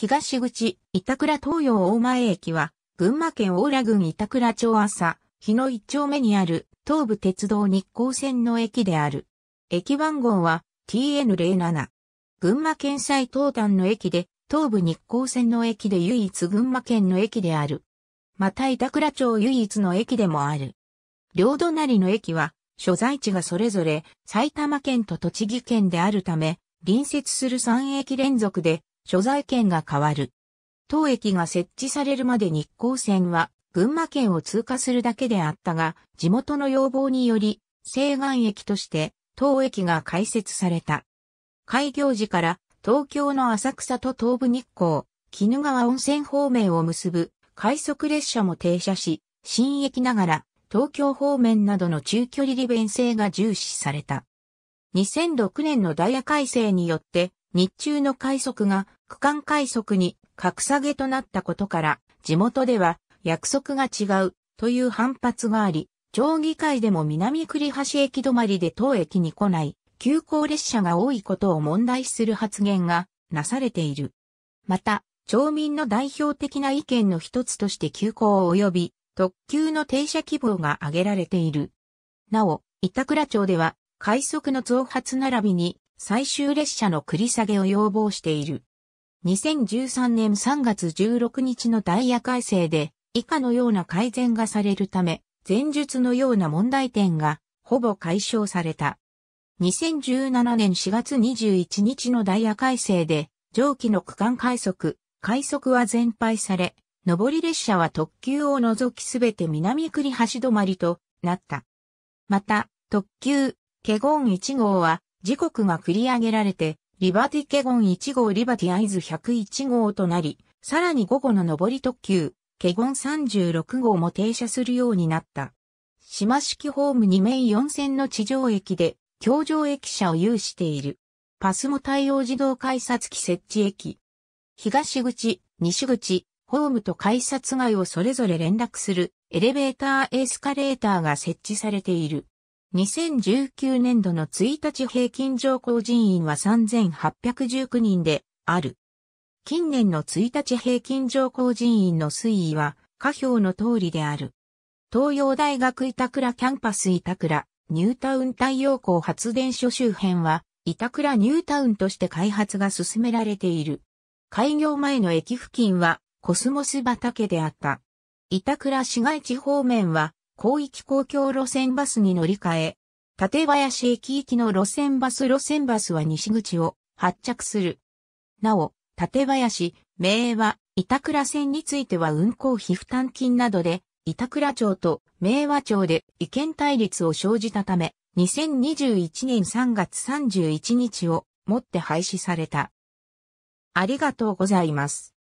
東口、板倉東洋大前駅は、群馬県大良郡板倉町朝、日の一丁目にある、東武鉄道日光線の駅である。駅番号は、TN07。群馬県最東端の駅で、東武日光線の駅で唯一群馬県の駅である。また板倉町唯一の駅でもある。両隣の駅は、所在地がそれぞれ埼玉県と栃木県であるため、隣接する3駅連続で所在権が変わる。当駅が設置されるまで日光線は群馬県を通過するだけであったが、地元の要望により、西岸駅として当駅が開設された。開業時から東京の浅草と東武日光、鬼怒川温泉方面を結ぶ快速列車も停車し、新駅ながら東京方面などの中距離利便性が重視された。2006年のダイヤ改正によって日中の快速が区間快速に格下げとなったことから、地元では約束が違うという反発があり、町議会でも南栗橋駅止まりで当駅に来ない急行列車が多いことを問題する発言がなされている。また、町民の代表的な意見の一つとして急行及び特急の停車希望が挙げられている。なお、板倉町では快速の増発並びに最終列車の繰り下げを要望している。2013年3月16日のダイヤ改正で以下のような改善がされるため、前述のような問題点がほぼ解消された。2017年4月21日のダイヤ改正で上記の区間快速、快速は全廃され、上り列車は特急を除きすべて南栗橋止まりとなった。また、特急、ケゴン1号は時刻が繰り上げられて、リバティケゴン1号リバティアイズ101号となり、さらに午後の上り特急、ケゴン36号も停車するようになった。島式ホーム2面4線の地上駅で、橋上駅舎を有している。パスも対応自動改札機設置駅。東口、西口、ホームと改札外をそれぞれ連絡するエレベーターエスカレーターが設置されている。2019年度の1日平均上降人員は3819人である。近年の1日平均上降人員の推移は下表の通りである。東洋大学板倉キャンパス板倉、ニュータウン太陽光発電所周辺は、板倉ニュータウンとして開発が進められている。開業前の駅付近はコスモス畑であった。板倉市街地方面は広域公共路線バスに乗り換え、館林駅行きの路線バス路線バスは西口を発着する。なお、館林、名和、板倉線については運行費負担金などで、板倉町と明和町で意見対立を生じたため、2021年3月31日をもって廃止された。ありがとうございます。